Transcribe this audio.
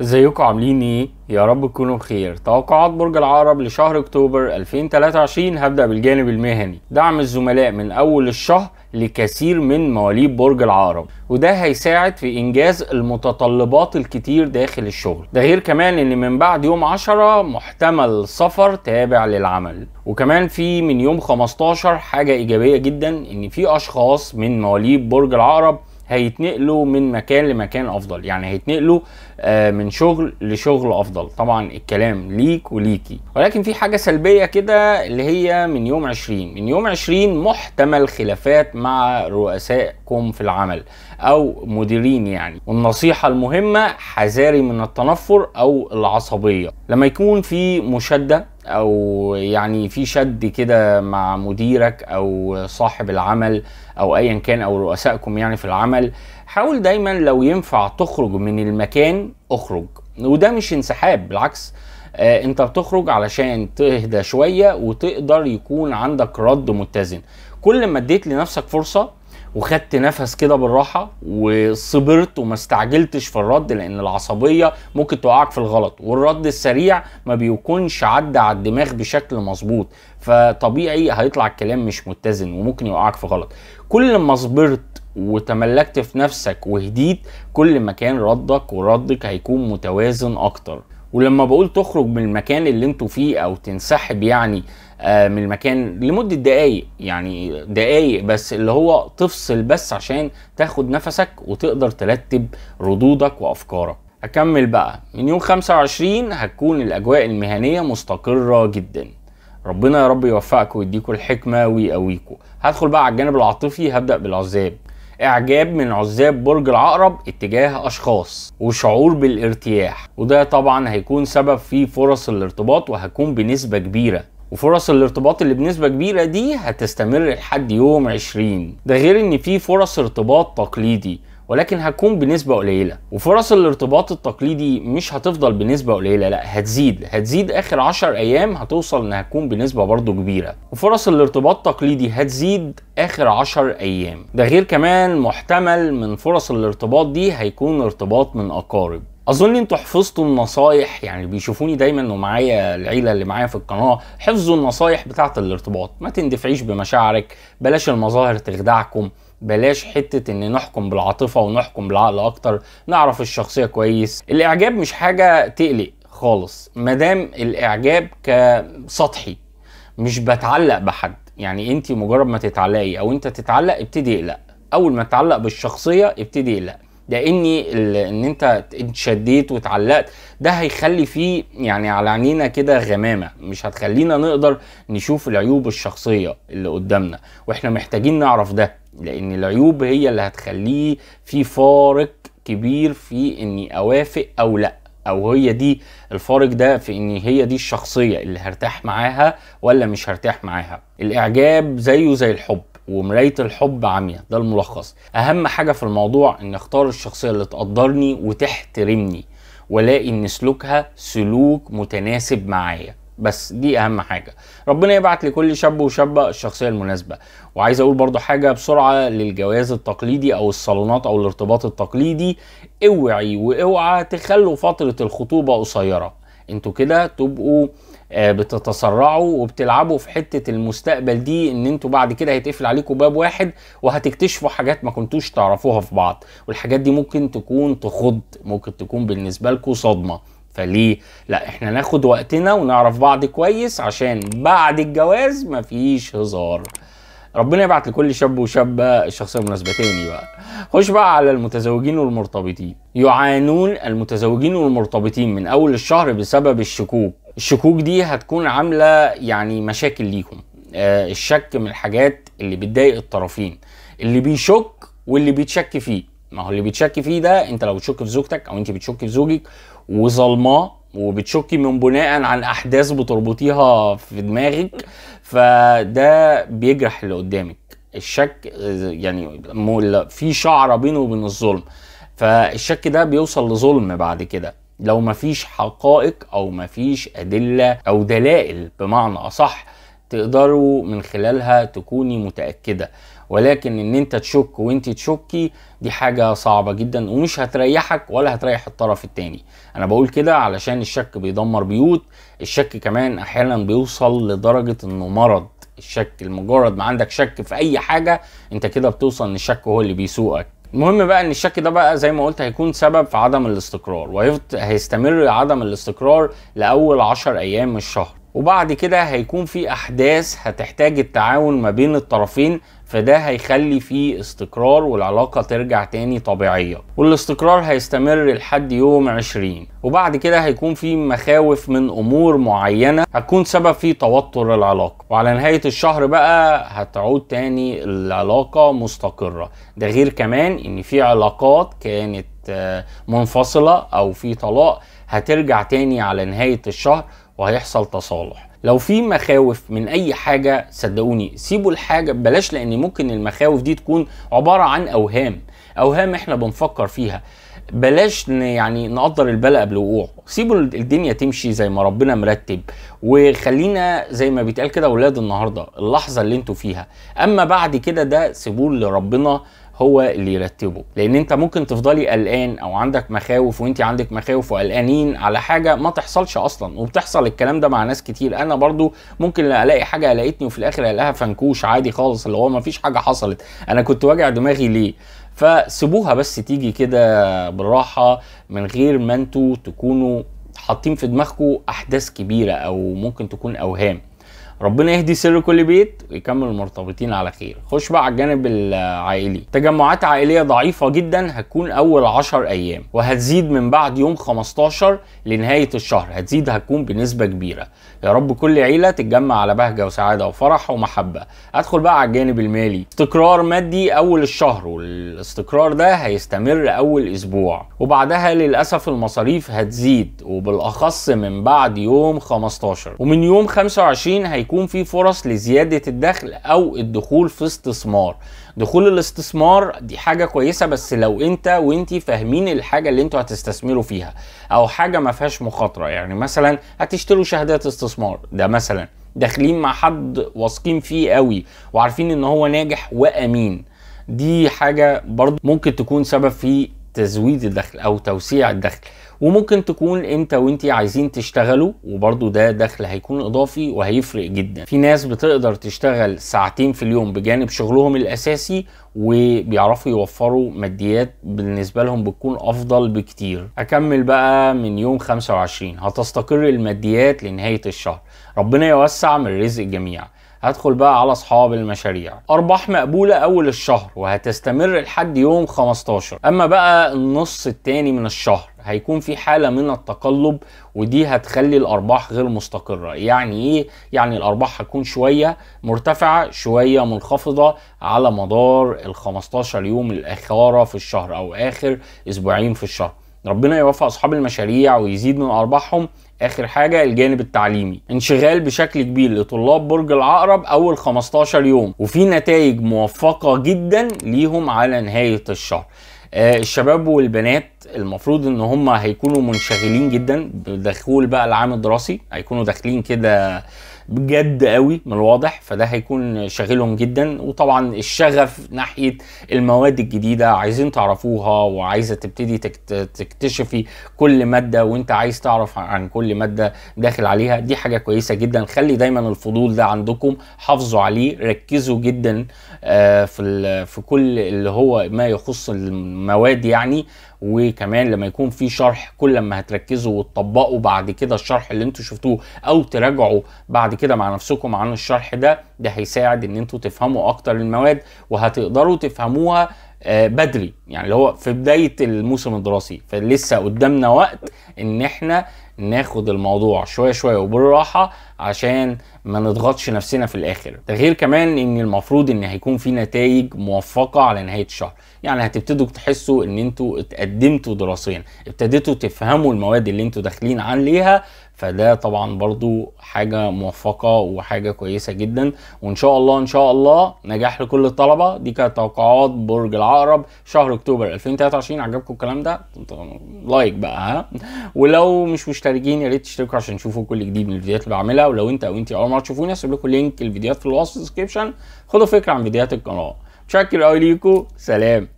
ازيكم عاملين ايه يا رب تكونوا بخير توقعات برج العقرب لشهر اكتوبر 2023 هبدا بالجانب المهني دعم الزملاء من اول الشهر لكثير من مواليد برج العقرب وده هيساعد في انجاز المتطلبات الكتير داخل الشغل ده غير كمان ان من بعد يوم 10 محتمل سفر تابع للعمل وكمان في من يوم 15 حاجه ايجابيه جدا ان في اشخاص من مواليد برج العقرب هيتنقلوا من مكان لمكان افضل يعني هيتنقلوا آه، من شغل لشغل افضل طبعا الكلام ليك وليكي ولكن في حاجه سلبيه كده اللي هي من يوم 20 من يوم 20 محتمل خلافات مع رؤسائكم في العمل او مديرين يعني والنصيحه المهمه حذاري من التنفر او العصبيه لما يكون في مشدة او يعني في شد كده مع مديرك او صاحب العمل او ايا كان او رؤسائكم يعني في العمل حاول دايما لو ينفع تخرج من المكان اخرج وده مش انسحاب بالعكس آه انت بتخرج علشان تهدى شوية وتقدر يكون عندك رد متزن كل ما اديت لنفسك فرصة وخدت نفس كده بالراحه وصبرت وما استعجلتش في الرد لان العصبيه ممكن توقعك في الغلط والرد السريع ما بيكونش عدى على الدماغ بشكل مظبوط فطبيعي هيطلع الكلام مش متزن وممكن يوقعك في غلط كل ما صبرت وتملكت في نفسك وهديت كل ما كان ردك وردك هيكون متوازن اكتر ولما بقول تخرج من المكان اللي انتوا فيه او تنسحب يعني آه، من المكان لمده دقائق يعني دقائق بس اللي هو تفصل بس عشان تاخد نفسك وتقدر ترتب ردودك وافكارك اكمل بقى من يوم 25 هتكون الاجواء المهنيه مستقره جدا ربنا يا رب يوفقكم ويديكم الحكمه ويقويكم هدخل بقى على الجانب العاطفي هبدا بالعذاب اعجاب من عزاب برج العقرب اتجاه اشخاص وشعور بالارتياح وده طبعا هيكون سبب في فرص الارتباط وهتكون بنسبه كبيره وفرص الارتباط اللي بنسبة كبيرة دي هتستمر لحد يوم 20 ده غير ان في فرص ارتباط تقليدي ولكن هتكون بنسبة قليلة وفرص الارتباط التقليدي مش هتفضل بنسبة قليلة لا هتزيد هتزيد اخر 10 ايام هتوصل انها تكون بنسبة برضو كبيرة وفرص الارتباط التقليدي هتزيد اخر 10 ايام ده غير كمان محتمل من فرص الارتباط دي هيكون ارتباط من اقارب اظن انتوا حفظتوا النصايح يعني بيشوفوني دايما ومعايا العيله اللي معايا في القناه حفظوا النصايح بتاعه الارتباط ما تندفعيش بمشاعرك بلاش المظاهر تخدعكم بلاش حته ان نحكم بالعاطفه ونحكم بالعقل اكتر نعرف الشخصيه كويس الاعجاب مش حاجه تقلق خالص مادام الاعجاب كسطحي مش بتعلق بحد يعني انت مجرد ما تتعلقي او انت تتعلق ابتدي اقلق اول ما تتعلق بالشخصيه ابتدي اقلق لاني ان انت اتشديت واتعلقت ده هيخلي فيه يعني على عينينا كده غمامه مش هتخلينا نقدر نشوف العيوب الشخصيه اللي قدامنا واحنا محتاجين نعرف ده لان العيوب هي اللي هتخليه في فارق كبير في اني اوافق او لا او هي دي الفارق ده في ان هي دي الشخصيه اللي هرتاح معاها ولا مش هرتاح معاها الاعجاب زيه زي الحب ومرايه الحب عاميه ده الملخص اهم حاجه في الموضوع ان اختار الشخصيه اللي تقدرني وتحترمني والاقي ان سلوكها سلوك متناسب معايا بس دي اهم حاجه ربنا يبعت لكل شاب وشابه الشخصيه المناسبه وعايز اقول برضو حاجه بسرعه للجواز التقليدي او الصالونات او الارتباط التقليدي اوعي واوعى تخلوا فتره الخطوبه قصيره انتوا كده تبقوا آه، بتتسرعوا وبتلعبوا في حته المستقبل دي ان انتوا بعد كده هيتقفل عليكم باب واحد وهتكتشفوا حاجات ما كنتوش تعرفوها في بعض والحاجات دي ممكن تكون تخض ممكن تكون بالنسبه لكم صدمه فليه لا احنا ناخد وقتنا ونعرف بعض كويس عشان بعد الجواز مفيش هزار ربنا يبعت لكل شاب وشابة الشخصية المناسبة تاني بقى خش بقى على المتزوجين والمرتبطين يعانون المتزوجين والمرتبطين من أول الشهر بسبب الشكوك الشكوك دي هتكون عاملة يعني مشاكل ليكم آه الشك من الحاجات اللي بتضايق الطرفين اللي بيشك واللي بيتشك فيه ما هو اللي بيتشك فيه ده انت لو بتشك في زوجتك او انت بتشك في زوجك وظلماه وبتشكي من بناء عن احداث بتربطيها في دماغك فده بيجرح اللي قدامك الشك يعني في شعره بينه وبين الظلم فالشك ده بيوصل لظلم بعد كده لو مفيش حقائق او مفيش ادله او دلائل بمعنى اصح تقدروا من خلالها تكوني متاكده ولكن ان انت تشك وانت تشكي دي حاجة صعبة جدا ومش هتريحك ولا هتريح الطرف التاني انا بقول كده علشان الشك بيدمر بيوت الشك كمان احيانا بيوصل لدرجة انه مرض الشك المجرد ما عندك شك في اي حاجة انت كده بتوصل ان الشك هو اللي بيسوقك المهم بقى ان الشك ده بقى زي ما قلت هيكون سبب في عدم الاستقرار وهيستمر عدم الاستقرار لاول عشر ايام من الشهر وبعد كده هيكون في احداث هتحتاج التعاون ما بين الطرفين فده هيخلي فيه استقرار والعلاقة ترجع تاني طبيعية والاستقرار هيستمر لحد يوم 20 وبعد كده هيكون في مخاوف من امور معينة هتكون سبب في توتر العلاقة وعلى نهاية الشهر بقى هتعود تاني العلاقة مستقرة ده غير كمان ان في علاقات كانت آه، منفصلة او في طلاق هترجع تاني على نهاية الشهر وهيحصل تصالح لو في مخاوف من اي حاجه صدقوني سيبوا الحاجه ببلاش لان ممكن المخاوف دي تكون عباره عن اوهام اوهام احنا بنفكر فيها بلاش يعني نقدر البلاء قبل وقوعه سيبوا الدنيا تمشي زي ما ربنا مرتب وخلينا زي ما بيتقال كده اولاد النهارده اللحظه اللي انتوا فيها اما بعد كده ده سيبوه لربنا هو اللي يرتبه لان انت ممكن تفضلي قلقان او عندك مخاوف وانت عندك مخاوف وقلقانين على حاجه ما تحصلش اصلا وبتحصل الكلام ده مع ناس كتير انا برضو ممكن الاقي حاجه لقيتني وفي الاخر الاقيها فنكوش عادي خالص اللي هو ما فيش حاجه حصلت انا كنت واجع دماغي ليه فسيبوها بس تيجي كده بالراحه من غير ما انتوا تكونوا حاطين في دماغكم احداث كبيره او ممكن تكون اوهام ربنا يهدي سر كل بيت ويكمل المرتبطين على خير خش بقى على الجانب العائلي تجمعات عائليه ضعيفه جدا هتكون اول 10 ايام وهتزيد من بعد يوم 15 لنهايه الشهر هتزيد هتكون بنسبه كبيره يا رب كل عيله تتجمع على بهجه وسعاده وفرح ومحبه ادخل بقى على الجانب المالي استقرار مادي اول الشهر والاستقرار ده هيستمر اول اسبوع وبعدها للاسف المصاريف هتزيد وبالاخص من بعد يوم 15 ومن يوم 25 هيكون هيكون في فرص لزيادة الدخل أو الدخول في استثمار دخول الاستثمار دي حاجة كويسة بس لو انت وانت فاهمين الحاجة اللي انتوا هتستثمروا فيها أو حاجة ما فيهاش مخاطرة يعني مثلا هتشتروا شهادات استثمار ده مثلا داخلين مع حد واثقين فيه قوي وعارفين ان هو ناجح وامين دي حاجة برضو ممكن تكون سبب في تزويد الدخل او توسيع الدخل وممكن تكون انت وانت عايزين تشتغلوا وبرضو ده دخل هيكون اضافي وهيفرق جدا في ناس بتقدر تشتغل ساعتين في اليوم بجانب شغلهم الاساسي وبيعرفوا يوفروا ماديات بالنسبه لهم بتكون افضل بكتير اكمل بقى من يوم 25 هتستقر الماديات لنهايه الشهر ربنا يوسع من رزق الجميع هدخل بقى على اصحاب المشاريع ارباح مقبوله اول الشهر وهتستمر لحد يوم 15 اما بقى النص التاني من الشهر هيكون في حاله من التقلب ودي هتخلي الارباح غير مستقره يعني ايه يعني الارباح هتكون شويه مرتفعه شويه منخفضه على مدار ال 15 يوم الاخاره في الشهر او اخر اسبوعين في الشهر ربنا يوفق اصحاب المشاريع ويزيد من ارباحهم اخر حاجه الجانب التعليمي انشغال بشكل كبير لطلاب برج العقرب اول 15 يوم وفي نتائج موفقه جدا ليهم على نهايه الشهر آه، الشباب والبنات المفروض ان هم هيكونوا منشغلين جدا بدخول بقى العام الدراسي هيكونوا داخلين كده بجد قوي من الواضح فده هيكون شاغلهم جدا وطبعا الشغف ناحيه المواد الجديده عايزين تعرفوها وعايزه تبتدي تكتشفي كل ماده وانت عايز تعرف عن كل ماده داخل عليها دي حاجه كويسه جدا خلي دايما الفضول ده عندكم حافظوا عليه ركزوا جدا آه، في في كل اللي هو ما يخص المواد يعني وكمان لما يكون في شرح كل ما هتركزوا وتطبقوا بعد كده الشرح اللي انتوا شفتوه او تراجعوا بعد كده مع نفسكم عن الشرح ده ده هيساعد ان انتوا تفهموا اكتر المواد وهتقدروا تفهموها آه، بدري يعني اللي هو في بدايه الموسم الدراسي فلسه قدامنا وقت ان احنا ناخد الموضوع شويه شويه وبالراحه عشان ما نضغطش نفسنا في الاخر ده غير كمان ان المفروض ان هيكون في نتائج موفقه على نهايه الشهر يعني هتبتدوا تحسوا ان انتوا اتقدمتوا دراسيا ابتديتوا تفهموا المواد اللي انتوا داخلين عليها فده طبعا برضو حاجه موفقه وحاجه كويسه جدا وان شاء الله ان شاء الله نجاح لكل الطلبه دي كانت توقعات برج العقرب شهر اكتوبر 2023 عجبكم الكلام ده لايك بقى ها ولو مش مشتركين يا ريت تشتركوا عشان تشوفوا كل جديد من الفيديوهات اللي بعملها ولو انت او انت اول مره تشوفوني هسيب لكم لينك الفيديوهات في الوصف ديسكريبشن خدوا فكره عن فيديوهات القناه متشكر قوي ليكم سلام